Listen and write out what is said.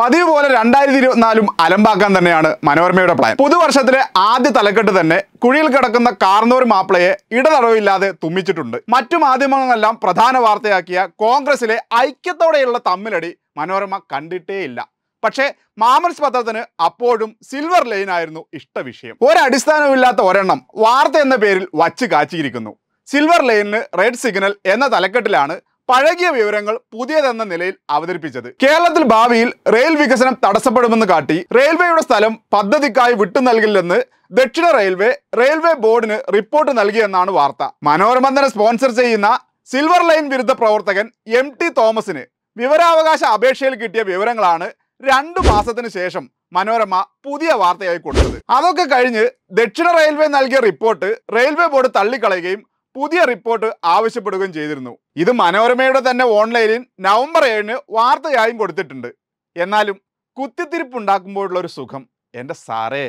പതിവ് പോലെ രണ്ടായിരത്തി ഇരുപത്തിനാലും അലമ്പാക്കാൻ തന്നെയാണ് മനോരമയുടെ പ്ലാൻ പുതുവർഷത്തിലെ ആദ്യ തലക്കെട്ട് തന്നെ കുഴിയിൽ കിടക്കുന്ന കാർന്നൂർ മാപ്പിളയെ ഇടതടവില്ലാതെ തുമ്മിച്ചിട്ടുണ്ട് മറ്റു മാധ്യമങ്ങളെല്ലാം പ്രധാന വാർത്തയാക്കിയ കോൺഗ്രസിലെ ഐക്യത്തോടെയുള്ള തമ്മിലടി മനോരമ കണ്ടിട്ടേയില്ല പക്ഷേ മാമൻസ് പത്രത്തിന് അപ്പോഴും സിൽവർ ലൈൻ ആയിരുന്നു ഇഷ്ട വിഷയം ഒരടിസ്ഥാനമില്ലാത്ത ഒരെണ്ണം വാർത്ത എന്ന പേരിൽ വച്ച് കാച്ചിയിരിക്കുന്നു സിൽവർ ലൈനിന് റെഡ് സിഗ്നൽ എന്ന തലക്കെട്ടിലാണ് പഴകിയ വിവരങ്ങൾ പുതിയതെന്ന നിലയിൽ അവതരിപ്പിച്ചത് കേരളത്തിൽ ഭാവിയിൽ റെയിൽ വികസനം തടസ്സപ്പെടുമെന്ന് കാട്ടി റെയിൽവേയുടെ സ്ഥലം പദ്ധതിക്കായി വിട്ടു നൽകില്ലെന്ന് ദക്ഷിണ റെയിൽവേ റെയിൽവേ ബോർഡിന് റിപ്പോർട്ട് നൽകിയെന്നാണ് വാർത്ത മനോരമ സ്പോൺസർ ചെയ്യുന്ന സിൽവർ ലൈൻ വിരുദ്ധ പ്രവർത്തകൻ എം ടി തോമസിന് വിവരാവകാശ അപേക്ഷയിൽ കിട്ടിയ വിവരങ്ങളാണ് രണ്ടു മാസത്തിന് ശേഷം മനോരമ പുതിയ വാർത്തയായി കൊടുത്തത് അതൊക്കെ കഴിഞ്ഞ് ദക്ഷിണ റെയിൽവേ നൽകിയ റിപ്പോർട്ട് റെയിൽവേ ബോർഡ് തള്ളിക്കളയുകയും പുതിയ റിപ്പോർട്ട് ആവശ്യപ്പെടുകയും ചെയ്തിരുന്നു ഇത് മനോരമയുടെ തന്നെ ഓൺലൈനിൽ നവംബർ ഏഴിന് വാർത്തയായും കൊടുത്തിട്ടുണ്ട് എന്നാലും കുത്തിത്തിരിപ്പുണ്ടാക്കുമ്പോഴുള്ള ഒരു സുഖം എൻ്റെ സാറേ